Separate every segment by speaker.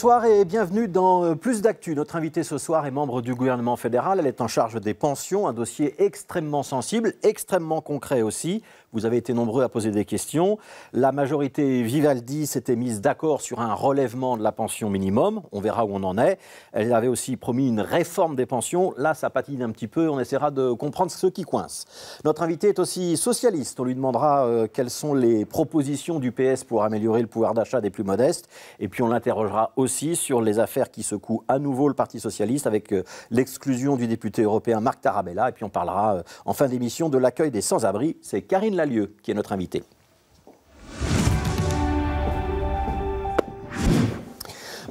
Speaker 1: Bonsoir et bienvenue dans euh, Plus d'actu. Notre invitée ce soir est membre du gouvernement fédéral. Elle est en charge des pensions, un dossier extrêmement sensible, extrêmement concret aussi. Vous avez été nombreux à poser des questions. La majorité Vivaldi s'était mise d'accord sur un relèvement de la pension minimum. On verra où on en est. Elle avait aussi promis une réforme des pensions. Là, ça patine un petit peu. On essaiera de comprendre ce qui coince. Notre invitée est aussi socialiste. On lui demandera euh, quelles sont les propositions du PS pour améliorer le pouvoir d'achat des plus modestes. Et puis on l'interrogera aussi aussi sur les affaires qui secouent à nouveau le Parti socialiste avec euh, l'exclusion du député européen Marc Tarabella. Et puis on parlera euh, en fin d'émission de l'accueil des sans-abri. C'est Karine Lalieu qui est notre invitée.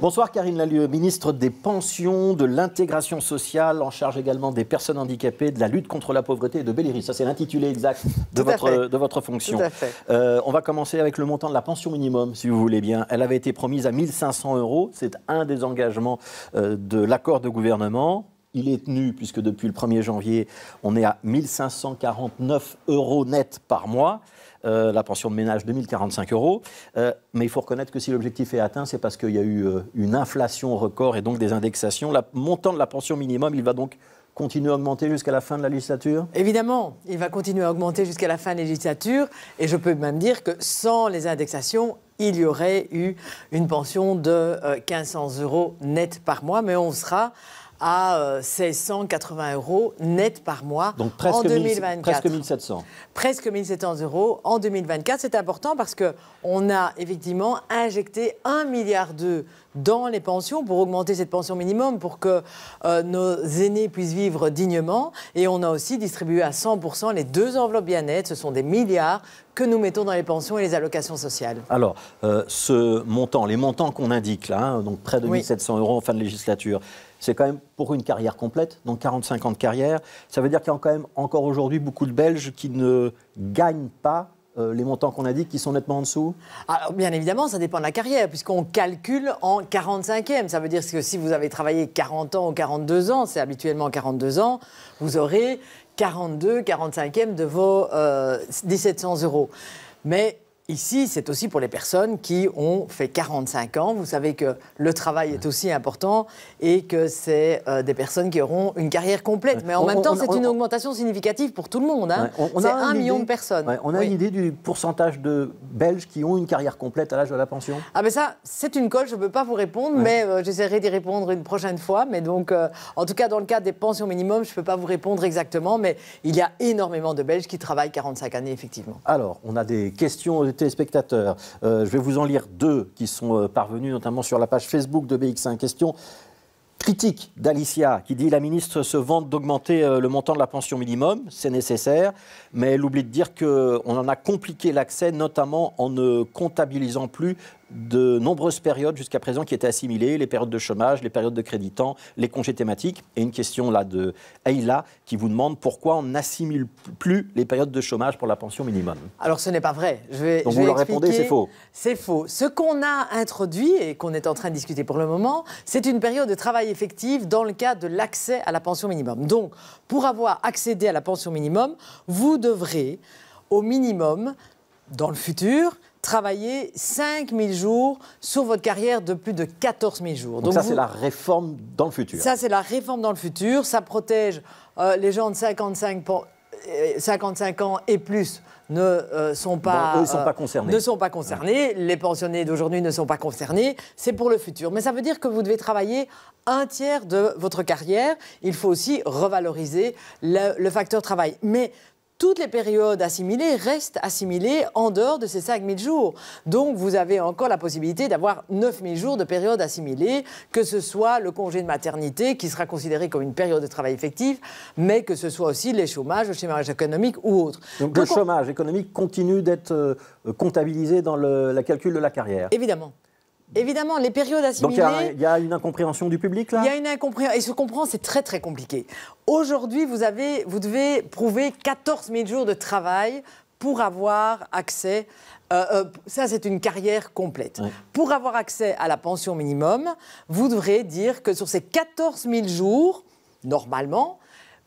Speaker 1: Bonsoir Karine Lalue, ministre des Pensions, de l'intégration sociale, en charge également des personnes handicapées, de la lutte contre la pauvreté et de bellerie. Ça, c'est l'intitulé exact de votre, de votre fonction. Euh, on va commencer avec le montant de la pension minimum, si vous voulez bien. Elle avait été promise à 1500 euros. C'est un des engagements euh, de l'accord de gouvernement il est tenu, puisque depuis le 1er janvier, on est à 1549 euros net par mois. Euh, la pension de ménage 2045 euros. Euh, mais il faut reconnaître que si l'objectif est atteint, c'est parce qu'il y a eu euh, une inflation record et donc des indexations. Le montant de la pension minimum, il va donc continuer à augmenter jusqu'à la fin de la législature Évidemment, il va continuer à augmenter jusqu'à la fin de la législature. Et je peux même dire
Speaker 2: que sans les indexations, il y aurait eu une pension de 500 euros net par mois. Mais on sera à 1680 euh, euros net par mois
Speaker 1: Donc presque en 2024. presque 1700.
Speaker 2: Presque 1700 euros en 2024. C'est important parce qu'on a effectivement injecté 1 milliard d'euros dans les pensions pour augmenter cette pension minimum pour que euh, nos aînés puissent vivre dignement. Et on a aussi distribué à 100% les deux enveloppes bien-être. Ce sont des milliards que nous mettons dans les pensions et les allocations sociales.
Speaker 1: Alors, euh, ce montant, les montants qu'on indique là, hein, donc près de 1700 euros en fin de législature, c'est quand même pour une carrière complète, donc 45 ans de carrière. Ça veut dire qu'il y a quand même encore aujourd'hui beaucoup de Belges qui ne gagnent pas euh, les montants qu'on a dit qui sont nettement en dessous Alors, Bien évidemment, ça dépend de la carrière, puisqu'on calcule en 45e.
Speaker 2: Ça veut dire que si vous avez travaillé 40 ans ou 42 ans, c'est habituellement 42 ans, vous aurez 42, 45e de vos 1700 euh, euros. Mais Ici, c'est aussi pour les personnes qui ont fait 45 ans. Vous savez que le travail est aussi important et que c'est euh, des personnes qui auront une carrière complète. Mais en même temps, c'est une augmentation significative pour tout le monde. Hein. c'est un million de personnes. on a une
Speaker 1: idée du pourcentage de Belges qui ont une carrière complète à l'âge de la pension
Speaker 2: Ah ben ça, c'est une colle, je ne peux pas vous répondre, mais euh, j'essaierai d'y répondre une prochaine fois. Mais donc, euh, en tout cas, dans le cas des pensions minimum, je ne peux pas vous répondre exactement, mais il y a énormément de Belges qui travaillent 45 années, effectivement.
Speaker 1: Alors, on a des questions aux téléspectateurs. Euh, je vais vous en lire deux qui sont euh, parvenus, notamment sur la page Facebook de BX1 Question. Critique d'Alicia qui dit la ministre se vante d'augmenter euh, le montant de la pension minimum, c'est nécessaire, mais elle oublie de dire qu'on en a compliqué l'accès, notamment en ne comptabilisant plus de nombreuses périodes jusqu'à présent qui étaient assimilées, les périodes de chômage, les périodes de créditant, les congés thématiques. Et une question là de Ayla qui vous demande pourquoi on n'assimile plus les périodes de chômage pour la pension minimum.
Speaker 2: Alors ce n'est pas vrai. Je vais, vous vais c'est faux. C'est faux. Ce qu'on a introduit et qu'on est en train de discuter pour le moment, c'est une période de travail effective dans le cas de l'accès à la pension minimum. Donc pour avoir accédé à la pension minimum, vous devrez au minimum, dans le futur, travailler 5 000 jours sur votre carrière de plus de 14 000 jours. Donc, ça, c'est la
Speaker 1: réforme dans le futur.
Speaker 2: Ça, c'est la réforme dans le futur. Ça protège euh, les gens de 55, 55 euh, ans et plus ne euh, sont pas, sont pas concernés. ne sont pas concernés. Les pensionnés d'aujourd'hui ne sont pas concernés. C'est pour le futur. Mais ça veut dire que vous devez travailler un tiers de votre carrière. Il faut aussi revaloriser le, le facteur travail. Mais toutes les périodes assimilées restent assimilées en dehors de ces 5000 jours. Donc vous avez encore la possibilité d'avoir 9000 jours de période assimilées, que ce soit le congé de maternité qui sera considéré comme une période de travail effectif, mais que ce soit
Speaker 1: aussi les chômages, le chômage économique ou autre. Donc, le chômage économique continue d'être euh, comptabilisé dans le calcul de la carrière.
Speaker 2: Évidemment. Évidemment, les périodes assimilées. Donc
Speaker 1: il y, a une incompréhension du public là Il y a une
Speaker 2: incompréhension. Et se comprend, c'est très très compliqué. Aujourd'hui, vous, avez, vous devez prouver 14 000 jours de travail pour avoir accès. Euh, euh, ça, c'est une carrière complète. Pour avoir accès à la pension minimum, vous devrez dire que sur ces 14 000 jours, normalement,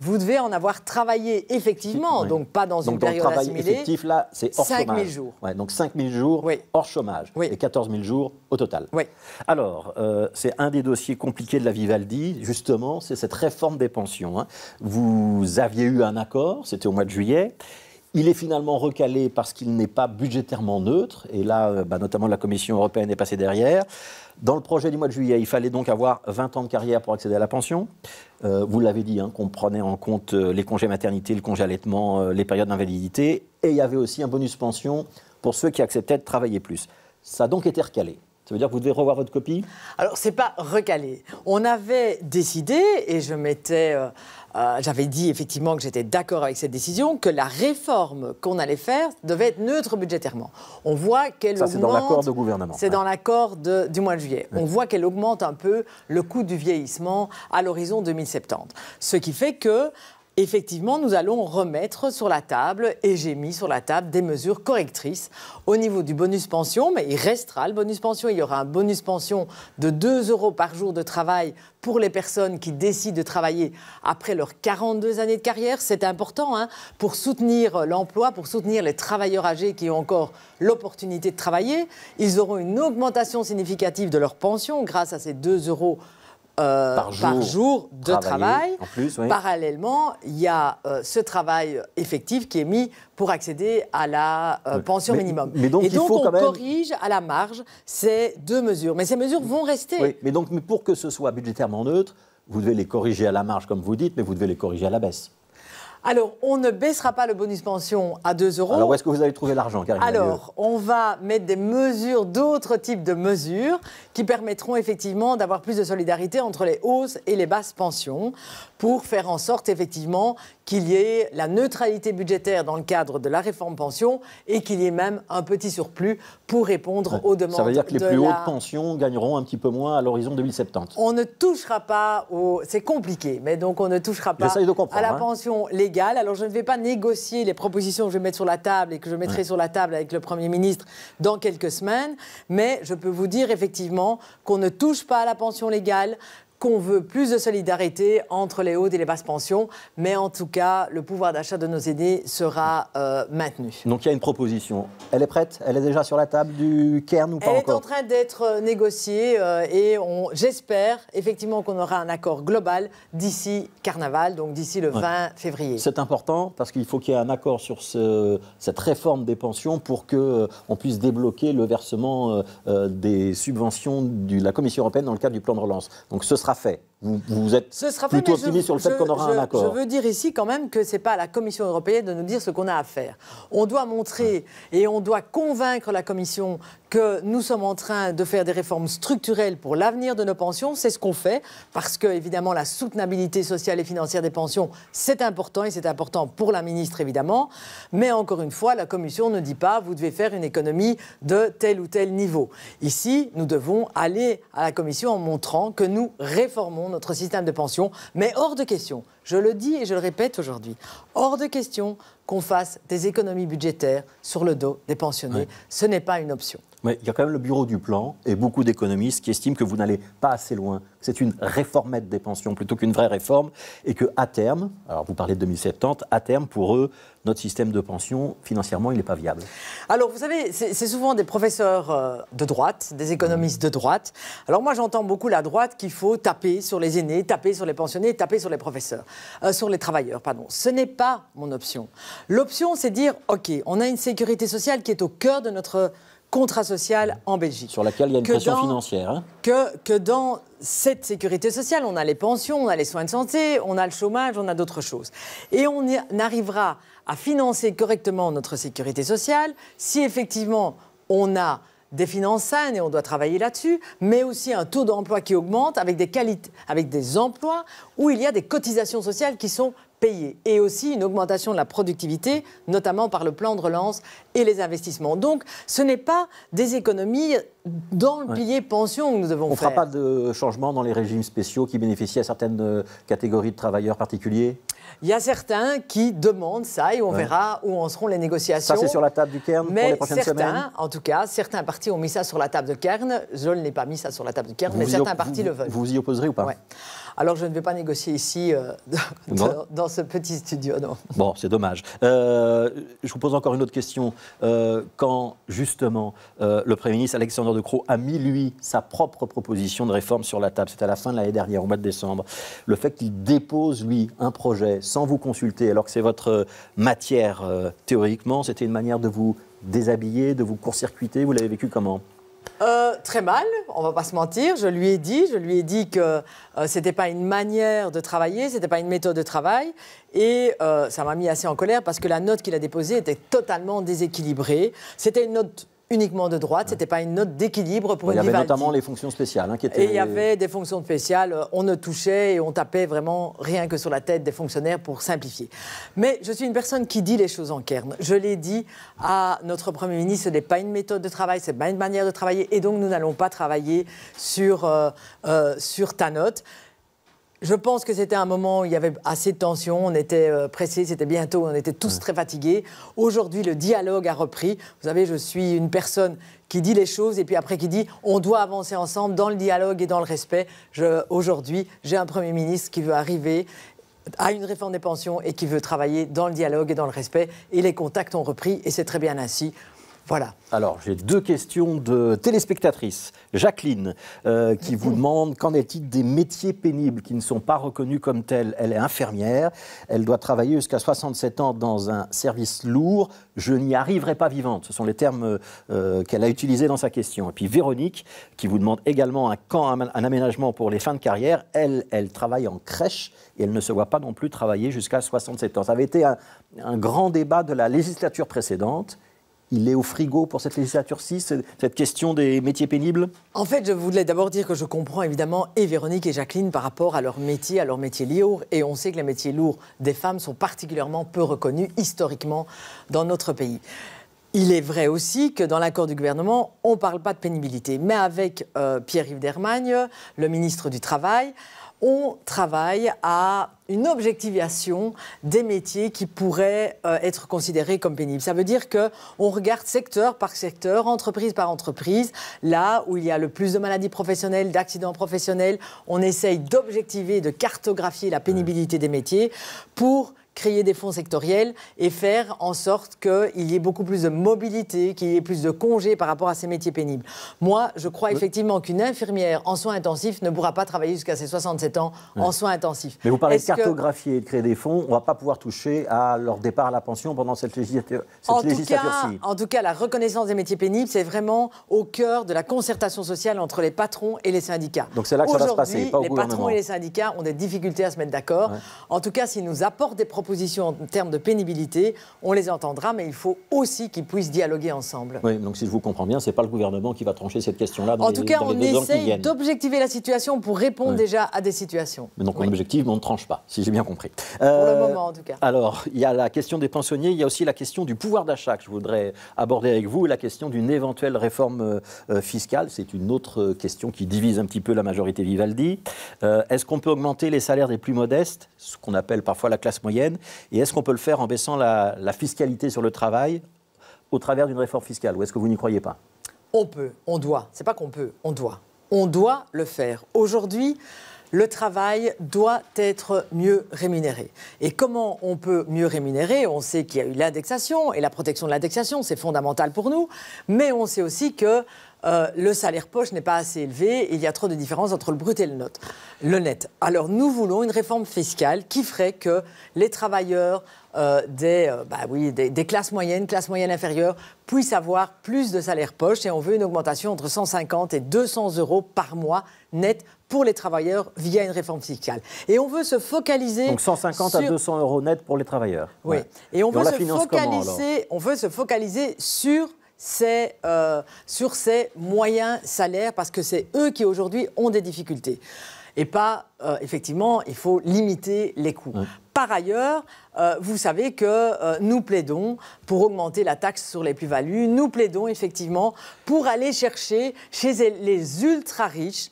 Speaker 2: vous devez en avoir travaillé effectivement, donc pas dans donc une période assimilée, effectif, là, c'est 5 000 jours.
Speaker 1: Ouais, donc 5 000 jours oui. hors chômage et 14 000 jours au total. Alors, euh, c'est un des dossiers compliqués de la Vivaldi, justement, c'est cette réforme des pensions. Hein. Vous aviez eu un accord, c'était au mois de juillet. Il est finalement recalé parce qu'il n'est pas budgétairement neutre, et là, euh, bah, notamment la Commission européenne est passée derrière. Dans le projet du mois de juillet, il fallait donc avoir 20 ans de carrière pour accéder à la pension. Euh, vous l'avez dit, hein, qu'on prenait en compte euh, les congés maternité, le congé allaitement, les périodes d'invalidité, et il y avait aussi un bonus pension pour ceux qui acceptaient de travailler plus. Ça a donc été recalé. Ça veut dire que vous devez revoir votre copie Alors, ce n'est pas
Speaker 2: recalé. On avait décidé, et je m'étais euh, j'avais dit effectivement que j'étais d'accord avec cette décision, que la réforme qu'on allait faire devait être neutre budgétairement. On voit qu'elle augmente. C'est dans l'accord de gouvernement. C'est dans l'accord du mois de juillet. On voit qu'elle augmente un peu le coût du vieillissement à l'horizon 2070. Ce qui fait que effectivement, nous allons remettre sur la table, et j'ai mis sur la table des mesures correctrices au niveau du bonus pension, mais il restera le bonus pension. Il y aura un bonus pension de 2 euros par jour de travail pour les personnes qui décident de travailler après leurs 42 années de carrière. C'est important hein, pour soutenir l'emploi, pour soutenir les travailleurs âgés qui ont encore l'opportunité de travailler. Ils auront une augmentation significative de leur pension grâce à ces 2 euros euh, par, jour, de travail. En plus, Parallèlement, il y a euh, ce travail effectif qui est mis pour accéder à la euh, pension minimum. Mais donc, il faut on corrige à la marge ces deux mesures. Mais ces mesures vont rester. Oui,
Speaker 1: mais donc, mais pour que ce soit budgétairement neutre, vous devez les corriger à la marge, comme vous dites, mais vous devez les corriger à la baisse.
Speaker 2: Alors, on ne baissera pas le bonus pension
Speaker 1: à 2 euros. Alors, où est-ce que vous allez trouver l'argent, Alors,
Speaker 2: on va mettre des mesures, d'autres types de mesures, qui permettront effectivement d'avoir plus de solidarité entre les hausses et les basses pensions pour faire en sorte effectivement qu'il y ait la neutralité budgétaire dans le cadre de la réforme pension et qu'il y ait même un petit surplus pour répondre aux demandes. Ça veut dire que les plus hautes
Speaker 1: pensions gagneront un petit peu moins à l'horizon 2070.
Speaker 2: On ne touchera pas au... C'est compliqué, mais donc on ne touchera pas à la hein. pension légale. Alors je ne vais pas négocier les propositions que je vais mettre sur la table et que je mettrai sur la table avec le Premier ministre dans quelques semaines, mais je peux vous dire effectivement qu'on ne touche pas à la pension légale, qu'on veut plus de solidarité entre les hautes et les basses pensions, mais en tout cas, le pouvoir d'achat de nos aînés sera euh, maintenu.
Speaker 1: Donc il y a une proposition. Elle est prête Elle est déjà sur la table du Cairn ou pas Elle encore est en
Speaker 2: train d'être euh, négociée euh, et j'espère effectivement qu'on aura un accord global d'ici Carnaval, donc d'ici le 20
Speaker 1: février. C'est important parce qu'il faut qu'il y ait un accord sur ce, cette réforme des pensions pour qu'on on puisse débloquer le versement des subventions de la Commission européenne dans le cadre du plan de relance. Donc ce sera خفاء vous, êtes sera plutôt optimiste sur le fait qu'on aura un accord. Je veux
Speaker 2: dire ici quand même que ce n'est pas à la Commission européenne de nous dire ce qu'on a à faire. On doit montrer et on doit convaincre la Commission que nous sommes en train de faire des réformes structurelles pour l'avenir de nos pensions. C'est ce qu'on fait parce que, évidemment, la soutenabilité sociale et financière des pensions, c'est important et c'est important pour la ministre, évidemment. Mais encore une fois, la Commission ne dit pas vous devez faire une économie de tel ou tel niveau. Ici, nous devons aller à la Commission en montrant que nous réformons notre système de pension, mais hors de question, je le dis et je le répète aujourd'hui, hors de question qu'on fasse des économies budgétaires sur le dos des pensionnés. Ce n'est pas une option.
Speaker 1: Mais il y a quand même le bureau du plan et beaucoup d'économistes qui estiment que vous n'allez pas assez loin, c'est une réformette des pensions plutôt qu'une vraie réforme, et que à terme, alors vous parlez de 2070, à terme, pour eux, notre système de pension, financièrement, il n'est pas viable.
Speaker 2: Alors, vous savez, c'est souvent des professeurs euh, de droite, des économistes de droite. Alors, moi, j'entends beaucoup la droite qu'il faut taper sur les aînés, taper sur les pensionnés, taper sur les professeurs, euh, sur les travailleurs, pardon. Ce n'est pas mon option. L'option, c'est dire, OK, on a une sécurité sociale qui est au cœur de notre contrat social en Belgique. Sur laquelle il y a une pression financière. Hein. Que, que dans cette sécurité sociale, on a les pensions, on a les soins de santé, on a le chômage, on a d'autres choses. Et on arrivera à financer correctement notre sécurité sociale si effectivement on a des finances saines et on doit travailler là-dessus, mais aussi un taux d'emploi qui augmente avec des, avec des emplois où il y a des cotisations sociales qui sont et aussi une augmentation de la productivité, notamment par le plan de relance et les investissements. Donc ce n'est pas des économies
Speaker 1: dans le pilier pension que nous devons faire. On ne fera pas de changement dans les régimes spéciaux qui bénéficient à certaines euh, catégories de travailleurs particuliers
Speaker 2: il y a certains qui demandent ça et on verra où en seront les négociations. Ça, c'est sur la table du kern mais pour les prochaines certains, En tout cas, certains partis ont mis ça sur la table de kern Je l'ai pas mis ça sur la table de Kern, mais certains partis le veulent. Vous vous y opposerez ou pas ouais. Alors je ne vais pas négocier ici, euh, dans, ce petit studio,
Speaker 1: non. Bon, c'est dommage. Euh, je vous pose encore une autre question. Euh, quand justement le Premier ministre Alexandre De Croo a mis, lui, sa propre proposition de réforme sur la table, c'était à la fin de l'année dernière, au mois de décembre, le fait qu'il dépose, lui, un projet sans vous consulter, alors que c'est votre matière théoriquement, c'était une manière de vous déshabiller, de vous court-circuiter Vous l'avez vécu comment
Speaker 2: euh, très mal, on ne va pas se mentir. Je lui ai dit, je lui ai dit que euh, c'était pas une manière de travailler, c'était pas une méthode de travail, et euh, ça m'a mis assez en colère parce que la note qu'il a déposée était totalement déséquilibrée. C'était une note uniquement de droite. C'était pas une note d'équilibre pour Il y avait notamment
Speaker 1: les fonctions spéciales. Hein, et il y avait
Speaker 2: des fonctions spéciales. Euh, on ne touchait et on tapait vraiment rien que sur la tête des fonctionnaires pour simplifier. Mais je suis une personne qui dit les choses en kern. Je l'ai dit à notre Premier ministre, ce n'est pas une méthode de travail, c'est pas une manière de travailler. Et donc, nous n'allons pas travailler sur, euh, euh, sur ta note. Je pense que c'était un moment où il y avait assez de tension, on était euh, pressés, c'était bientôt, on était tous très fatigués. Aujourd'hui, le dialogue a repris. Vous savez, je suis une personne qui dit les choses et puis après qui dit on doit avancer ensemble dans le dialogue et dans le respect. Aujourd'hui, j'ai un Premier ministre qui veut arriver à une réforme des pensions et qui veut travailler dans le dialogue et dans le respect. Et les contacts ont repris et c'est très bien ainsi. Voilà.
Speaker 1: Alors, j'ai deux questions de téléspectatrices. Jacqueline, euh, qui vous demande qu'en est-il des métiers pénibles qui ne sont pas reconnus comme tels Elle est infirmière, elle doit travailler jusqu'à 67 ans dans un service lourd. Je n'y arriverai pas vivante. Ce sont les termes euh, qu'elle a utilisés dans sa question. Et puis Véronique, qui vous demande également un aménagement pour les fins de carrière. Elle, elle travaille en crèche et elle ne se voit pas non plus travailler jusqu'à 67 ans. Ça avait été un grand débat de la législature précédente il est au frigo pour cette législature ci cette question des métiers pénibles
Speaker 2: En fait, je voulais d'abord dire que je comprends évidemment et Véronique et Jacqueline par rapport à leur métier, à leur métier lourd. Et on sait que les métiers lourds des femmes sont particulièrement peu reconnus historiquement dans notre pays. Il est vrai aussi que dans l'accord du gouvernement, on ne parle pas de pénibilité. Mais avec euh, Pierre-Yves Dermagne, le ministre du Travail, on travaille à une objectivation des métiers qui pourraient euh, être considérés comme pénibles. Ça veut dire qu'on regarde secteur par secteur, entreprise par entreprise, là où il y a le plus de maladies professionnelles, d'accidents professionnels, on essaye d'objectiver, de cartographier la pénibilité des métiers pour créer des fonds sectoriels et faire en sorte qu'il y ait beaucoup plus de mobilité, qu'il y ait plus de congés par rapport à ces métiers pénibles. Moi, je crois effectivement qu'une infirmière en soins intensifs ne pourra pas travailler jusqu'à ses 67 ans en soins intensifs. Mais vous parlez de cartographier
Speaker 1: et de créer des fonds, on ne va pas pouvoir toucher à leur départ à la pension pendant cette législature-ci.
Speaker 2: En, tout cas, la reconnaissance des métiers pénibles, c'est vraiment au cœur de la concertation sociale entre les patrons et les syndicats. Donc c'est là que ça va se passer, pas au Les patrons et les syndicats ont des difficultés à se mettre d'accord. En tout cas, s'ils nous apportent des problèmes, position en termes de pénibilité. On les entendra, mais il faut aussi qu'ils puissent dialoguer ensemble.
Speaker 1: Oui, donc si je vous comprends bien, c'est pas le gouvernement qui va trancher cette question-là. En tout cas, on essaye
Speaker 2: d'objectiver la situation pour répondre déjà à des situations.
Speaker 1: donc on objective, mais on ne tranche pas, si j'ai bien compris. pour le euh, moment, en tout cas. Alors, il y a la question des pensionniers, il y a aussi la question du pouvoir d'achat que je voudrais aborder avec vous, la question d'une éventuelle réforme euh, euh, fiscale. C'est une autre question qui divise un petit peu la majorité Vivaldi. Euh, Est-ce qu'on peut augmenter les salaires des plus modestes, ce qu'on appelle parfois la classe moyenne et est-ce qu'on peut le faire en baissant la, la fiscalité sur le travail au travers d'une réforme fiscale Ou est-ce que vous n'y croyez pas
Speaker 2: On peut, on doit. C'est pas qu'on peut, on doit. On doit le faire. Aujourd'hui, le travail doit être mieux rémunéré. Et comment on peut mieux rémunérer On sait qu'il y a eu l'indexation et la protection de l'indexation, c'est fondamental pour nous, mais on sait aussi que euh, le salaire poche n'est pas assez élevé, il y a trop de différences entre le brut et le net. Le net. Alors nous voulons une réforme fiscale qui ferait que les travailleurs euh, des, euh, bah oui, des, classes moyennes, classes moyennes inférieures, puissent avoir plus de salaire poche. Et on veut une augmentation entre 150 et 200 euros par mois net pour les travailleurs via une réforme fiscale. Et on veut se focaliser... Donc 150 à 200
Speaker 1: euros net pour les travailleurs. Oui. Et on veut, se focaliser,
Speaker 2: on veut se focaliser sur c'est euh, sur ces moyens salaires, parce que c'est eux qui aujourd'hui ont des difficultés. Et pas, euh, effectivement, il faut limiter les coûts. Par ailleurs, euh, vous savez que nous plaidons pour augmenter la taxe sur les plus-values, nous plaidons effectivement pour aller chercher chez les ultra-riches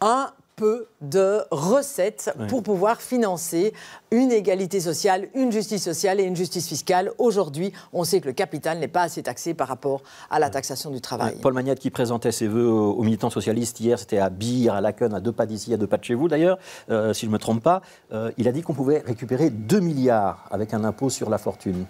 Speaker 2: un peu de recettes pour pouvoir financer une égalité sociale, une justice sociale et une justice fiscale. Aujourd'hui, on sait que le capital n'est pas assez taxé par rapport à la taxation
Speaker 1: du travail. Paul Magnette qui présentait ses voeux aux militants socialistes hier, c'était à Bire, à Laken, à deux pas d'ici, à deux pas de chez vous d'ailleurs, euh, si je ne me trompe pas. Euh, il a dit qu'on pouvait récupérer 2 milliards avec un impôt sur la fortune.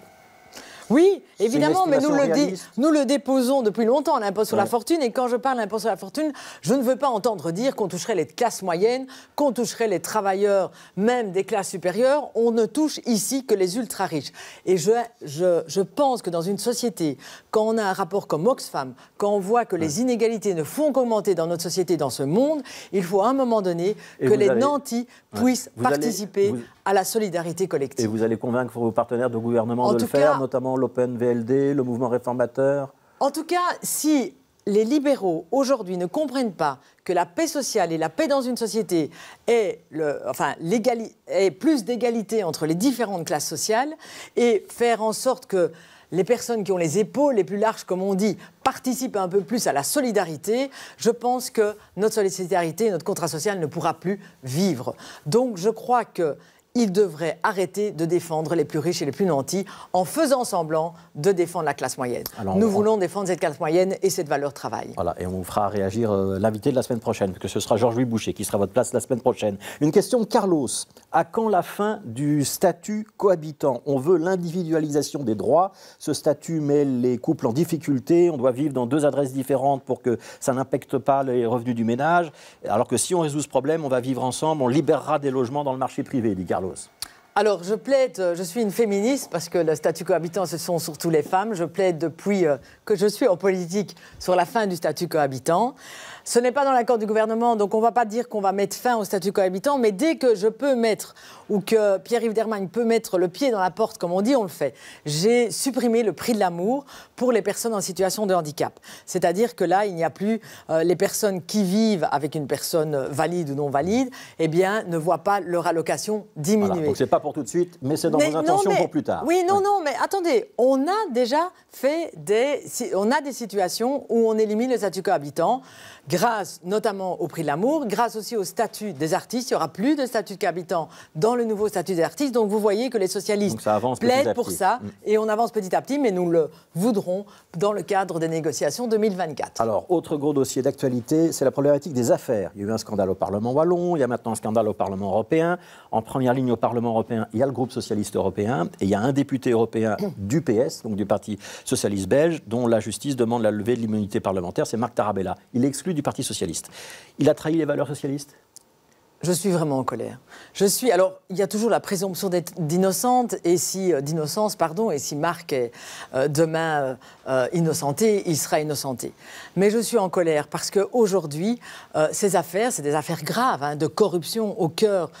Speaker 2: Oui, évidemment, mais nous le, déposons depuis longtemps, l'impôt sur la fortune. Et quand je parle d'impôt sur la fortune, je ne veux pas entendre dire qu'on toucherait les classes moyennes, qu'on toucherait les travailleurs, même des classes supérieures. On ne touche ici que les ultra-riches. Et je, pense que dans une société, quand on a un rapport comme Oxfam, quand on voit que les inégalités ne font qu'augmenter dans notre société, dans ce monde, il faut à un moment donné
Speaker 1: que les nantis
Speaker 2: puissent participer à la solidarité collective.
Speaker 1: Et vous allez convaincre vos partenaires de gouvernement de le faire, notamment l'Open VLD, le mouvement réformateur
Speaker 2: En tout cas, si les libéraux aujourd'hui ne comprennent pas que la paix sociale et la paix dans une société est, le, enfin, est plus d'égalité entre les différentes classes sociales et faire en sorte que les personnes qui ont les épaules les plus larges, comme on dit, participent un peu plus à la solidarité, je pense que notre solidarité, notre contrat social ne pourra plus vivre. Donc je crois que il devrait arrêter de défendre les plus riches et les plus nantis en faisant semblant de défendre la classe moyenne. Nous voulons défendre cette classe moyenne
Speaker 1: et cette valeur travail. Voilà, et on vous fera réagir euh, l'invité de la semaine prochaine, que ce sera Georges-Louis Boucher qui sera à votre place la semaine prochaine. Une question Carlos. À quand la fin du statut cohabitant On veut l'individualisation des droits. Ce statut met les couples en difficulté. On doit vivre dans deux adresses différentes pour que ça n'impacte pas les revenus du ménage. Alors que si on résout ce problème, on va vivre ensemble, on libérera des logements dans le marché privé, dit Carlos
Speaker 2: alors, je plaide, euh, je suis une féministe parce que le statut cohabitant, ce sont surtout les femmes. Je plaide depuis euh, que je suis en politique sur la fin du statut cohabitant. Ce n'est pas dans l'accord du gouvernement, donc on ne va pas dire qu'on va mettre fin au statut cohabitant, mais dès que je peux mettre, ou que Pierre-Yves Dermagne peut mettre le pied dans la porte, comme on dit, on le fait. J'ai supprimé le prix de l'amour pour les personnes en situation de handicap. C'est-à-dire que là, il n'y a plus euh, les personnes qui vivent avec une personne valide ou non valide, et eh bien, ne voient pas leur allocation diminuer. Voilà, donc c'est
Speaker 1: pas pour tout de suite, mais c'est dans nos vos intentions pour
Speaker 2: plus tard. Oui, non, non, mais attendez, on a déjà fait des, on a des situations où on élimine le statut cohabitant grâce notamment au prix de l'amour, grâce aussi au statut des artistes. Il n'y aura plus de statut de dans le nouveau statut des artistes. Donc vous voyez que les socialistes plaident pour ça mm. et on avance petit à petit, mais nous le voudrons dans le cadre des négociations
Speaker 1: 2024. Alors, autre gros dossier d'actualité, c'est la problématique des affaires. Il y a eu un scandale au Parlement wallon, il y a maintenant un scandale au Parlement européen. En première ligne au Parlement européen, il y a le groupe socialiste européen et il y a un député européen du PS, donc du Parti socialiste belge, dont la justice demande la levée de l'immunité parlementaire, c'est Marc Tarabella. Il exclut Parti socialiste. Il a trahi les valeurs socialistes Je suis vraiment en colère. Je suis. Alors, il y a toujours la présomption d'innocente et si
Speaker 2: euh, d'innocence, pardon, et si Marc est euh, demain euh, innocenté, il sera innocenté. Mais je suis en colère parce que aujourd'hui, ces affaires, c'est des affaires graves hein, de corruption au cœur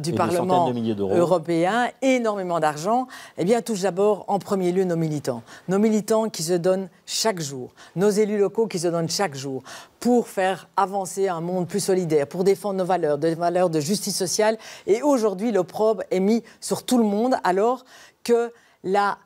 Speaker 2: du Parlement européen, énormément d'argent. Eh bien, touche d'abord en premier lieu nos militants, nos militants qui se donnent chaque jour, nos élus locaux qui se donnent chaque jour pour faire avancer un monde plus solidaire, pour défendre nos valeurs, des valeurs de justice sociale et aujourd'hui, l'opprobre est mis sur tout le monde alors que la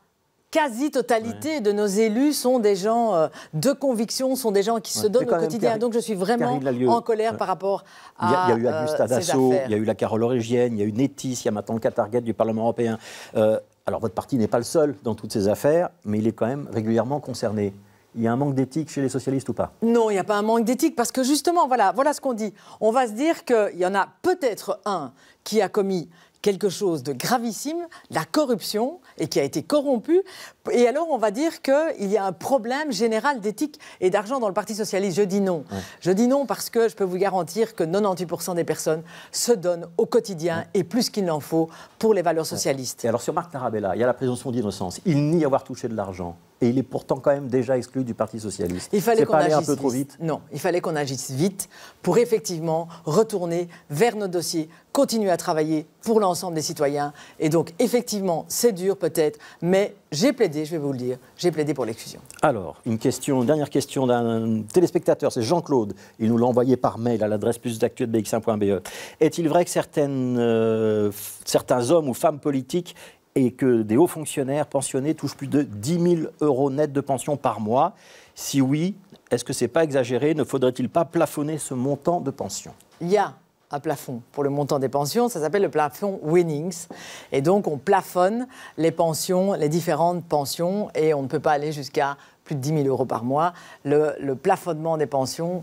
Speaker 2: quasi-totalité de nos élus sont des gens euh, de conviction, sont des gens qui se donnent au quotidien. Donc je suis vraiment en colère par rapport à. Il y, a, eu Augusta euh, Dassault, il y a
Speaker 1: eu la Carole Origienne, il y a eu Nétis, il y a maintenant le Target du Parlement européen. Euh, alors votre parti n'est pas le seul dans toutes ces affaires, mais il est quand même régulièrement concerné il y a un manque d'éthique chez les socialistes ou pas
Speaker 2: Non, il n'y a pas un manque d'éthique parce que justement, voilà, voilà ce qu'on dit. On va se dire qu'il y en a peut-être un qui a commis quelque chose de gravissime, la corruption, et qui a été corrompu. Et alors, on va dire qu'il y a un problème général d'éthique et d'argent dans le Parti socialiste. Je dis non. Je dis non parce que je peux vous garantir que 98% des personnes
Speaker 1: se donnent au quotidien et plus qu'il n'en faut pour les valeurs socialistes. Et alors, sur Marc Tarabella, il y a la présomption d'innocence. Il nie avoir touché de l'argent et il est pourtant quand même déjà exclu du Parti socialiste. Il fallait qu'on agisse un peu trop vite.
Speaker 2: Non, il fallait qu'on agisse vite pour effectivement retourner vers nos dossiers, continuer à travailler pour l'ensemble des citoyens. Et donc effectivement, c'est dur peut-être, mais j'ai plaidé, je vais vous le dire, j'ai plaidé pour l'exclusion.
Speaker 1: Alors, une question, dernière question d'un téléspectateur, c'est Jean-Claude. Il nous l'a envoyé par mail à l'adresse plus bx1.be. Est-il vrai que certaines, euh, certains hommes ou femmes politiques et que des hauts fonctionnaires pensionnés touchent plus de 10 000 euros net de pension par mois Si oui, est-ce que ce n'est pas exagéré Ne faudrait-il pas plafonner ce montant de pension
Speaker 2: Il y a un plafond pour le montant des pensions, ça s'appelle le plafond Winnings. Et donc on plafonne les pensions, les différentes pensions, et on ne peut pas aller jusqu'à de 10 000 euros par mois. Le, plafonnement des pensions,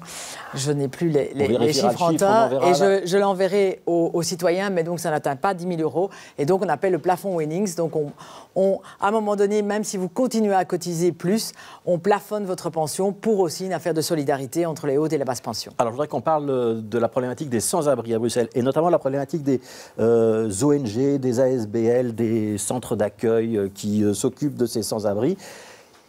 Speaker 2: je n'ai plus les, chiffres en temps et je, l'enverrai aux, citoyens, mais donc ça n'atteint pas 10 000 euros. Et donc on appelle le plafond Winnings. Donc on, à un moment donné, même si vous continuez à cotiser plus, on plafonne votre pension pour aussi une affaire de solidarité entre les hautes et les basses pensions.
Speaker 1: Alors je voudrais qu'on parle euh, de la problématique des sans-abri à Bruxelles et notamment la problématique des euh, ONG, des ASBL, des centres d'accueil euh, qui s'occupent de ces sans-abri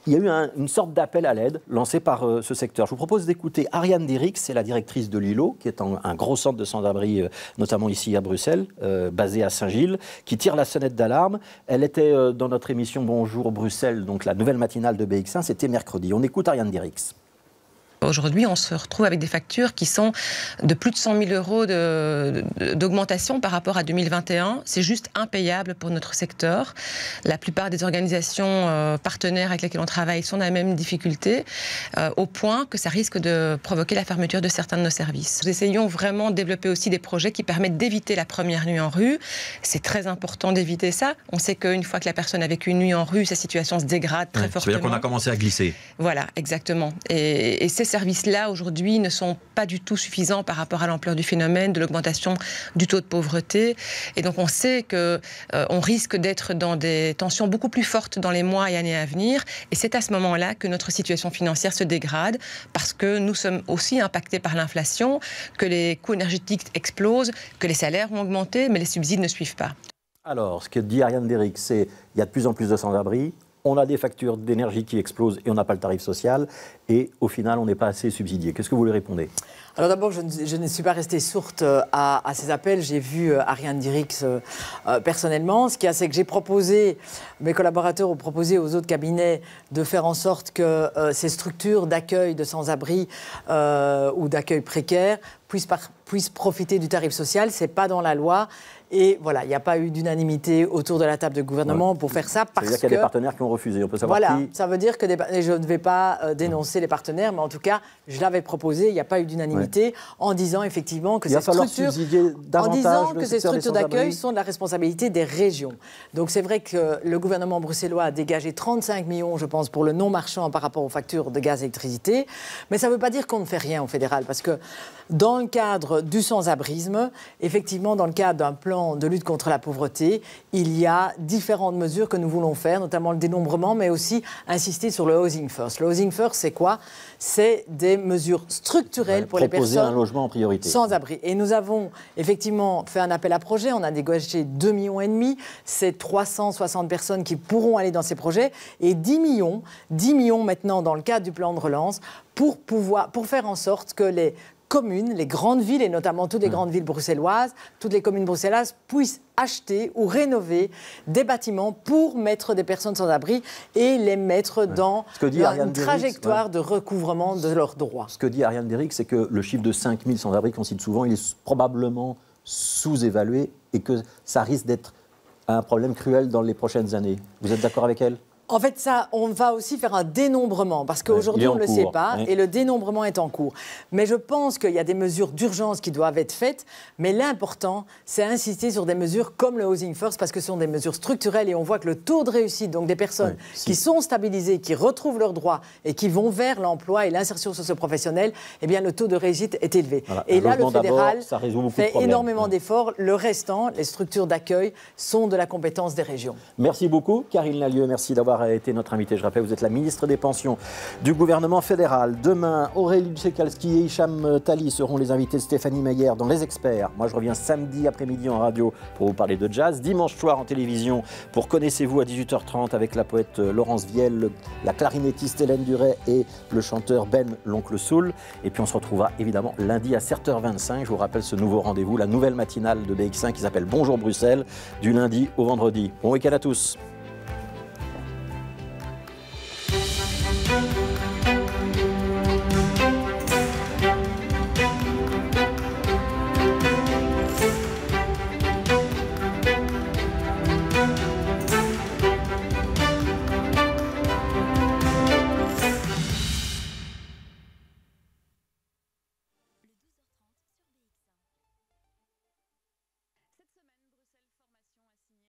Speaker 1: il y a eu une sorte d'appel à l'aide lancé par euh, ce secteur. Je vous propose d'écouter Ariane Dirix, c'est la directrice de l'ILO, qui est un, gros centre de sans-abri, euh, notamment ici à Bruxelles, euh, basé à Saint-Gilles, qui tire la sonnette d'alarme. Elle était dans notre émission Bonjour Bruxelles, donc la nouvelle matinale de BX1, c'était mercredi. On écoute Ariane Dirix
Speaker 3: aujourd'hui, on se retrouve avec des factures qui sont de plus de 100 000 euros d'augmentation par rapport à 2021. C'est juste impayable pour notre secteur. La plupart des organisations euh, partenaires avec lesquelles on travaille sont dans la même difficulté, euh, au point que ça risque de provoquer la fermeture de certains de nos services. Nous essayons vraiment de développer aussi des projets qui permettent d'éviter la première nuit en rue. C'est très important d'éviter ça. On sait qu'une fois que la personne a vécu une nuit en rue, sa situation se dégrade très fortement. C'est-à-dire qu'on a commencé à glisser. Voilà, exactement. et c'est services-là, aujourd'hui, ne sont pas du tout suffisants par rapport à l'ampleur du phénomène, de l'augmentation du taux de pauvreté. Et donc, on sait qu'on euh, risque d'être dans des tensions beaucoup plus fortes dans les mois et années à venir. Et c'est à ce moment-là que notre situation financière se dégrade, parce que nous sommes aussi impactés par l'inflation, que les coûts énergétiques explosent, que les salaires ont augmenté, mais les subsides ne suivent pas.
Speaker 1: Alors, ce que dit Ariane Derrick, c'est qu'il y a de plus en plus de sans-abri, on a des factures d'énergie qui explosent et on n'a pas le tarif social, et au final, on n'est pas assez subsidié. Qu'est-ce que vous lui répondez alors d'abord, je, ne suis pas restée sourde euh, à,
Speaker 2: ces appels. J'ai vu euh, Ariane Dirix euh, personnellement. Ce qui y a, c'est que j'ai proposé, mes collaborateurs ont proposé aux autres cabinets de faire en sorte que ces structures d'accueil de sans-abri ou d'accueil précaire puissent, profiter du tarif social. C'est pas dans la loi. Et voilà, il n'y a pas eu d'unanimité autour de la table de gouvernement pour faire ça. Parce ça dire qu'il y a des
Speaker 1: partenaires qui ont refusé. On peut savoir voilà,
Speaker 2: ça veut dire que je ne vais pas euh, dénoncer les partenaires, mais en tout cas, je l'avais proposé. Il n'y a pas eu d'unanimité en disant effectivement que ces structures,
Speaker 1: en disant que ces structures d'accueil sont
Speaker 2: de la responsabilité des régions. Donc c'est vrai que le gouvernement bruxellois a dégagé 35 millions, je pense, pour le non marchand par rapport aux factures de gaz et d'électricité, Mais ça ne veut pas dire qu'on ne fait rien au fédéral, parce que dans cadre du sans-abrisme, effectivement, dans le cadre d'un plan de lutte contre la pauvreté, il y a différentes mesures que nous voulons faire, notamment le dénombrement, mais aussi insister sur le housing first. Le housing first, c'est quoi C'est des mesures structurelles pour les personnes un logement sans abri. Et nous avons effectivement fait un appel à projet. On a dégagé 2,5 millions. C'est 360 personnes qui pourront aller dans ces projets et 10 millions, 10 millions maintenant dans le cadre du plan de relance pour pouvoir, pour faire en sorte que les communes, les grandes villes et notamment toutes les grandes villes bruxelloises, toutes les communes bruxelloises puissent acheter ou rénover des bâtiments pour mettre des personnes sans abri et les mettre dans une trajectoire de recouvrement de leurs droits.
Speaker 1: Ce que dit Ariane Derrick, c'est que le chiffre de 5000 sans abri qu'on cite souvent, il est probablement sous-évalué et que ça risque d'être un problème cruel dans les prochaines années. Vous êtes d'accord avec elle
Speaker 2: en fait, ça, on va aussi faire un dénombrement, parce qu'aujourd'hui, on ne le sait pas, et le dénombrement est en cours. Mais je pense qu'il y a des mesures d'urgence qui doivent être faites, mais l'important, c'est insister sur des mesures comme le Housing First, parce que ce sont des mesures structurelles, et on voit que le taux de réussite, donc des personnes qui sont stabilisées, qui retrouvent leurs droits, et qui vont vers l'emploi et l'insertion socio-professionnelle, eh bien, le taux de réussite est élevé. Et là, le fédéral fait énormément d'efforts. Le restant, les structures d'accueil, sont de la compétence des régions.
Speaker 1: Merci beaucoup, Karine Lallieu, Merci d'avoir a été notre invité. Je rappelle, vous êtes la ministre des Pensions du gouvernement fédéral. Demain, Aurélie Ducekalski et Hicham Tali seront les invités de Stéphanie Maillère dans Les Experts. Moi, je reviens samedi après-midi en radio pour vous parler de jazz. Dimanche soir en télévision pour Connaissez-vous à 18h30 avec la poète Laurence Vielle, la clarinettiste Hélène Duret et le chanteur Ben L'Oncle Soul. Et puis, on se retrouvera évidemment lundi à 7h25. Je vous rappelle ce nouveau rendez-vous, la nouvelle matinale de bx 5 qui s'appelle Bonjour Bruxelles, du lundi au vendredi. Bon week-end à tous.